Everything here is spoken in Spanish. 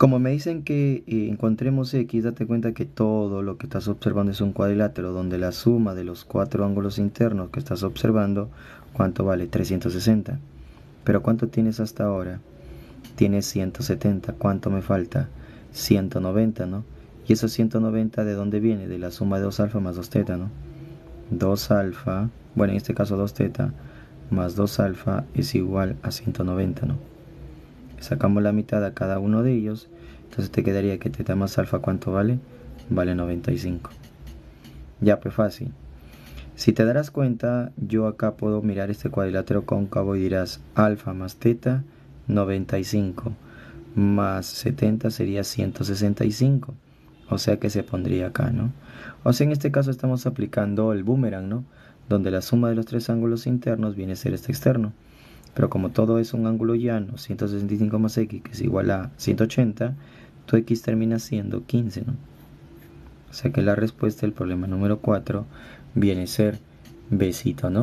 Como me dicen que eh, encontremos X, date cuenta que todo lo que estás observando es un cuadrilátero donde la suma de los cuatro ángulos internos que estás observando, ¿cuánto vale? 360. Pero ¿cuánto tienes hasta ahora? Tienes 170. ¿Cuánto me falta? 190, ¿no? Y esos 190 de dónde viene? De la suma de 2 alfa más 2 teta, ¿no? 2 alfa, bueno, en este caso 2 teta más 2 alfa es igual a 190, ¿no? sacamos la mitad a cada uno de ellos, entonces te quedaría que teta este más alfa, ¿cuánto vale? Vale 95. Ya, pues fácil. Si te darás cuenta, yo acá puedo mirar este cuadrilátero cóncavo y dirás alfa más teta 95 más 70 sería 165. O sea que se pondría acá, ¿no? O sea, en este caso estamos aplicando el boomerang, ¿no? Donde la suma de los tres ángulos internos viene a ser este externo. Pero como todo es un ángulo llano, 165 más x, que es igual a 180, tu x termina siendo 15, ¿no? O sea que la respuesta del problema número 4 viene a ser besito, ¿no?